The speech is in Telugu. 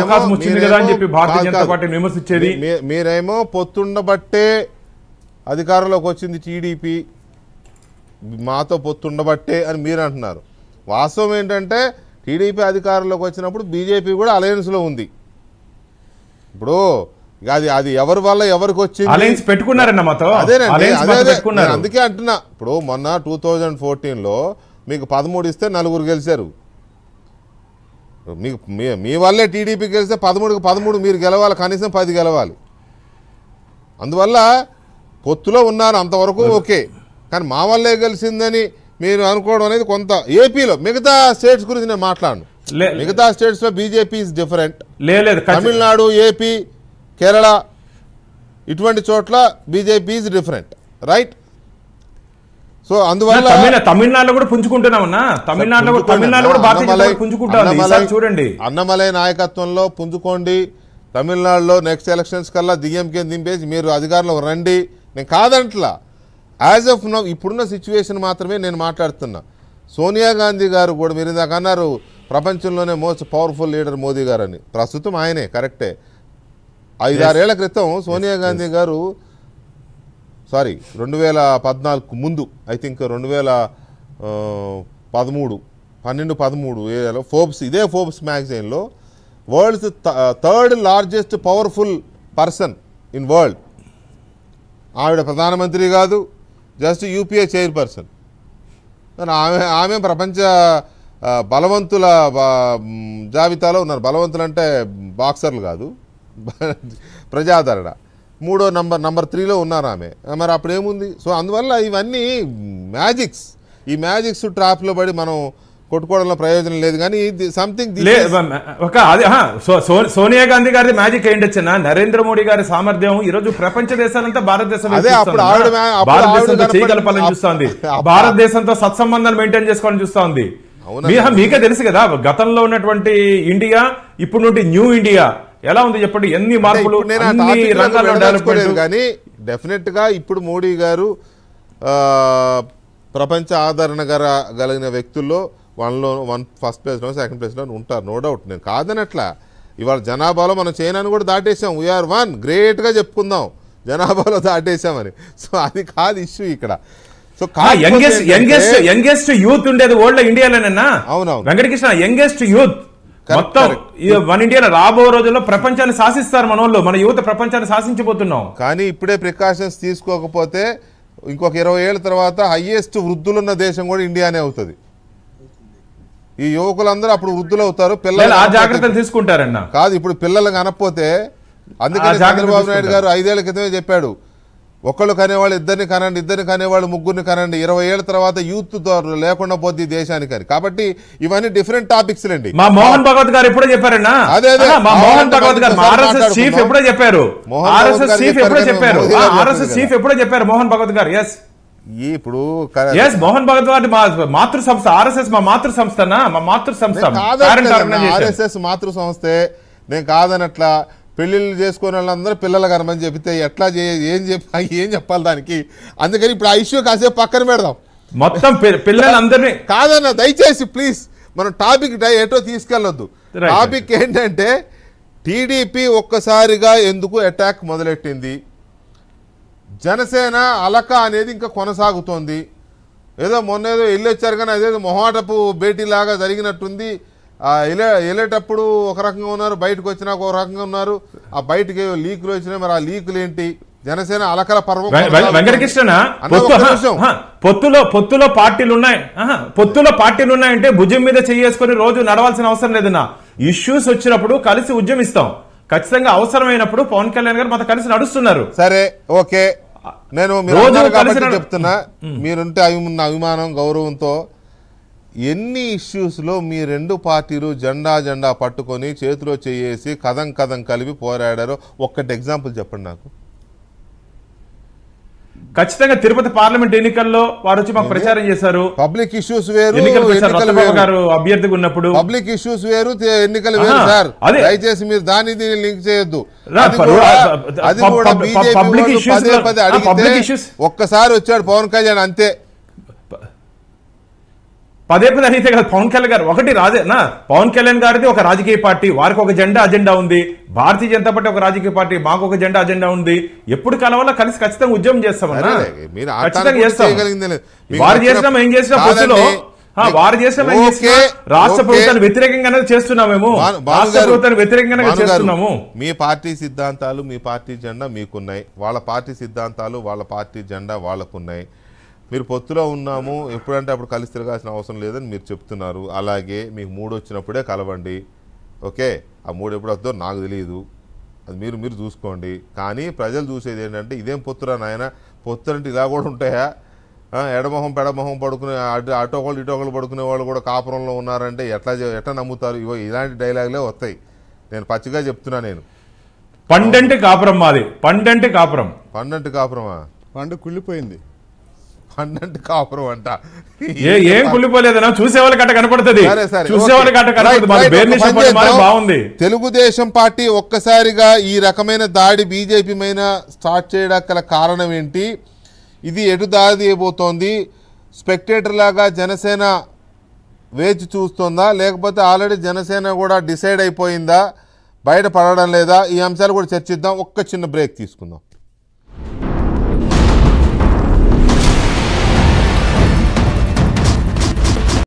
మీరేమో పొత్తుండ బట్టే మీరేమో పొత్తుండబట్టే అధికారంలోకి వచ్చింది టీడీపీ మాతో పొత్తుండబట్టే అని మీరు అంటున్నారు వాస్తవం ఏంటంటే టీడీపీ అధికారంలోకి వచ్చినప్పుడు బీజేపీ కూడా అలయన్స్లో ఉంది ఇప్పుడు అది అది ఎవరి వల్ల ఎవరికి వచ్చింది అదే అందుకే అంటున్నా ఇప్పుడు మొన్న టూ లో ఫోర్టీన్లో మీకు పదమూడు ఇస్తే నలుగురు గెలిచారు మీకు మీ మీ వల్లే టీడీపీ గెలిస్తే పదమూడుకు పదమూడు మీరు గెలవాలి కనీసం పది గెలవాలి అందువల్ల పొత్తులో ఉన్నారు అంతవరకు ఓకే కానీ మా వల్లే గెలిచిందని మీరు అనుకోవడం అనేది కొంత ఏపీలో మిగతా స్టేట్స్ గురించి నేను మాట్లాడను మిగతా స్టేట్స్లో బీజేపీ డిఫరెంట్ లేదు తమిళనాడు ఏపీ కేరళ ఇటువంటి చోట్ల బీజేపీ డిఫరెంట్ రైట్ సో అందువల్ల తమిళనాడులో కూడా పుంజుకుంటున్నామన్నా తమిళనాడులో తమిళనాడు కూడా భారతీయ పుంజుకుంటాం చూడండి అన్నమలై నాయకత్వంలో పుంజుకోండి తమిళనాడులో నెక్స్ట్ ఎలక్షన్స్ కల్లా దిఎంకే దింపేసి మీరు అధికారంలో రండి నేను కాదంట్లా యాజ్ ఆఫ్ నౌ ఇప్పుడున్న సిచ్యువేషన్ మాత్రమే నేను మాట్లాడుతున్నా సోనియా గాంధీ గారు కూడా మీరు ఇందాక అన్నారు ప్రపంచంలోనే మోస్ట్ పవర్ఫుల్ లీడర్ మోదీ గారు అని ప్రస్తుతం ఆయనే కరెక్టే ఐదారేళ్ల క్రితం సోనియా గాంధీ గారు సారీ రెండు వేల పద్నాలుగు ముందు ఐ థింక్ రెండు వేల పదమూడు పన్నెండు పదమూడు ఏరియాలో ఫోబ్స్ ఇదే ఫోబ్స్ మ్యాగజైన్లో world's third largest powerful person in world ఆవిడ ప్రధానమంత్రి కాదు జస్ట్ యూపీఏ చైర్పర్సన్ ఆమె ఆమె ప్రపంచ బలవంతుల జాబితాలో ఉన్నారు బలవంతులు అంటే బాక్సర్లు కాదు ప్రజాదరణ మూడో నంబర్ నంబర్ త్రీలో ఉన్నారు ఆమె మరి అప్పుడు ఏముంది సో అందువల్ల ఇవన్నీ మ్యాజిక్స్ ఈ మ్యాజిక్స్ ట్రాప్లో పడి మనం కొట్టుకోవడంలో ప్రయోజనం లేదు కానీ సంథింగ్ ఒక అది సోనియా గాంధీ గారి మ్యాజిక్ వచ్చిన నరేంద్ర మోడీ గారి సామర్థ్యం ఈ రోజు ప్రపంచ దేశాలంతా భారతదేశం భారతదేశంతో చేయగలపాలని చూస్తోంది భారతదేశంతో సత్సంబంధాలు మెయింటైన్ చేసుకోవాలని చూస్తోంది మీకే తెలుసు కదా గతంలో ఉన్నటువంటి ఇండియా ఇప్పుడు నుండి న్యూ ఇండియా ఎలా ఉంది చెప్పండి ఎన్ని మార్పులు కానీ డెఫినెట్ గా ఇప్పుడు మోడీ గారు ప్రపంచ ఆదరణ కలిగిన వ్యక్తుల్లో వన్లో వన్ ఫస్ట్ ప్లేస్లో సెకండ్ ప్లేస్లో ఉంటారు నో డౌట్ నేను కాదనట్లా ఇవాళ జనాభాలో మనం చైనాను కూడా దాటేసాం వీఆర్ వన్ గ్రేట్గా చెప్పుకుందాం జనాభాలో దాటేసామని సో అది కాదు ఇష్యూ ఇక్కడ so youngest youngest youngest youth ఉండేది ఓల్డ్ ఇండియాలోనన్నా అవునవును వెంకటకృష్ణ యంగెస్ట్ యూత్ మొత్తం మన ఇండియా రాబో రోజుల్లో ప్రపంచాన్ని శాసిస్తారు మన వాళ్ళు మన యువత ప్రపంచాన్ని శాసించబోతున్నాం కానీ ఇప్పుడే ప్రికాషన్స్ తీసుకోకపోతే ఇంకొక ఇరవై ఏళ్ళ తర్వాత హయ్యెస్ట్ వృద్ధులున్న దేశం కూడా ఇండియానే అవుతుంది ఈ యువకులందరూ అప్పుడు వృద్ధులు అవుతారు పిల్లలు ఆ జాగ్రత్తలు తీసుకుంటారన్న కాదు ఇప్పుడు పిల్లలు కనకపోతే అందుకే చంద్రబాబు నాయుడు గారు ఐదేళ్ల క్రితమే చెప్పాడు ఒకళ్ళు కనేవాళ్ళు ఇద్దరిని కనండి ఇద్దరిని కనేవాళ్ళు ముగ్గురిని కనండి ఇరవై ఏళ్ళ తర్వాత యూత్ లేకుండా పోద్ది దేశానికి అని కాబట్టి ఇవన్నీ డిఫరెంట్ టాపిక్స్ అండి మా మోహన్ భగవత్ గారు ఎప్పుడో చెప్పారన్నా అదే మా మోహన్ భగవత్ గారు ఆర్ఎస్ఎస్ చీఫ్ ఎప్పుడో చెప్పారు ఆర్ఎస్ఎస్ చీఫ్ ఎప్పుడో చెప్పారు ఆర్ఎస్ఎస్ చీఫ్ ఎప్పుడో చెప్పారు మోహన్ భగవత్ గారు ఎస్ ఇప్పుడు ఎస్ మోహన్ భగత్ గారి మాతృ సంస్థ ఆర్ఎస్ఎస్ మా మాతృ సంస్థనా మా మాతృ సంస్థ ఆర్ఎస్ఎస్ మాతృ సంస్థే నేను కాదనట్లా పెళ్ళిళ్ళు చేసుకునే వాళ్ళందరూ పిల్లలు కనమని చెప్తే ఎట్లా ఏం చెప్పాలి ఏం చెప్పాలి దానికి అందుకని ఇప్పుడు ఆ ఇష్యూ కాసేపు పక్కన పెడదాం మొత్తం పిల్లలందరినీ కాదన్న దయచేసి ప్లీజ్ మనం టాపిక్ ఎటో తీసుకెళ్ళొద్దు టాపిక్ ఏంటంటే టీడీపీ ఒక్కసారిగా ఎందుకు అటాక్ మొదలెట్టింది జనసేన అలక అనేది ఇంకా కొనసాగుతోంది ఏదో మొన్న ఏదో వెళ్ళొచ్చారు కానీ అదేదో మొహాటపు భేటీలాగా జరిగినట్టుంది వెళ్ళేటప్పుడు ఒక రకంగా ఉన్నారు బయటకు వచ్చినాక ఒక రకంగా ఉన్నారు ఆ బయటకి లీకులు వచ్చినా మరి ఆ లీకులు ఏంటి జనసేన అలకల పర్వం వెంకటకృష్ణ పొత్తులో పొత్తులో పార్టీలు ఉన్నాయి పొత్తులో పార్టీలు ఉన్నాయంటే భుజం మీద చేసుకుని రోజు నడవాల్సిన అవసరం లేదన్నా ఇష్యూస్ వచ్చినప్పుడు కలిసి ఉద్యమిస్తాం ఖచ్చితంగా అవసరమైనప్పుడు పవన్ కళ్యాణ్ గారు మాతో కలిసి నడుస్తున్నారు సరే ఓకే నేను చెప్తున్నా మీరుంటే అభిమానం గౌరవంతో ఎన్ని ఇష్యూస్లో మీ రెండు పార్టీలు జెండా జెండా పట్టుకొని చేతిలో చేసి కథం కథం కలిపి పోరాడారో ఒక్కటి ఎగ్జాంపుల్ చెప్పండి నాకు ఖచ్చితంగా తిరుపతి పార్లమెంట్ ఎన్నికల్లో వారు వచ్చి మాకు ప్రచారం చేశారు పబ్లిక్ ఇష్యూస్ వేరు గారు అభ్యర్థిగా ఉన్నప్పుడు పబ్లిక్ ఇష్యూస్ వేరు ఎన్నికలు వేరు సార్ దయచేసి మీరు దాని దీన్ని లింక్ చేయొద్దు అది కూడా ఒక్కసారి వచ్చాడు పవన్ కళ్యాణ్ అంతే పదే పదే అయితే కదా పవన్ కళ్యాణ్ గారు ఒకటి నా పవన్ కళ్యాణ్ గారిది ఒక రాజకీయ పార్టీ వారికి ఒక జెండా అజెండా ఉంది భారతీయ జనతా పార్టీ ఒక రాజకీయ పార్టీ మాకు ఒక జెండా అజెండా ఉంది ఎప్పుడు కలవాలో కలిసి ఖచ్చితంగా ఉద్యమం చేస్తామన్నా చేస్తాం వారు చేసినా ఏం చేసినా పొత్తులో వారు చేసిన రాష్ట్ర ప్రభుత్వాన్ని వ్యతిరేకంగానే చేస్తున్నామేమో రాష్ట్ర ప్రభుత్వాన్ని వ్యతిరేకంగానే చేస్తున్నాము మీ పార్టీ సిద్ధాంతాలు మీ పార్టీ జెండా మీకున్నాయి వాళ్ళ పార్టీ సిద్ధాంతాలు వాళ్ళ పార్టీ జెండా వాళ్ళకున్నాయి మీరు పొత్తులో ఉన్నాము ఎప్పుడంటే అప్పుడు కలిసి తిరగాల్సిన అవసరం లేదని మీరు చెప్తున్నారు అలాగే మీకు మూడు వచ్చినప్పుడే కలవండి ఓకే ఆ మూడు ఎప్పుడు వద్దో నాకు తెలియదు అది మీరు మీరు చూసుకోండి కానీ ప్రజలు చూసేది ఏంటంటే ఇదేం పొత్తురా నాయన పొత్తు అంటే ఇలా కూడా ఉంటాయా ఎడమొహం పెడమొహం పడుకునే అటు అటు ఒకళ్ళు ఇటు ఒకళ్ళు పడుకునే వాళ్ళు కూడా కాపురంలో ఉన్నారంటే ఎట్లా ఎట్లా నమ్ముతారు ఇవో ఇలాంటి డైలాగులే వస్తాయి నేను పచ్చిగా చెప్తున్నా నేను పండంటే కాపురం మాది పండంటే కాపురం పండంటే కాపురమా పండు కుళ్ళిపోయింది పన్నెండు కాపురం అంట ఏం చూసే వాళ్ళకి అట్ట కనపడుతుంది చూసే వాళ్ళకి బాగుంది తెలుగుదేశం పార్టీ ఒక్కసారిగా ఈ రకమైన దాడి బీజేపీ మీద స్టార్ట్ చేయడానికి కారణం ఏంటి ఇది ఎటు దారి తీయబోతోంది స్పెక్టేటర్ లాగా జనసేన వేచి చూస్తుందా లేకపోతే ఆల్రెడీ జనసేన కూడా డిసైడ్ అయిపోయిందా బయట పడడం లేదా ఈ అంశాలు కూడా చర్చిద్దాం ఒక్క చిన్న బ్రేక్ తీసుకుందాం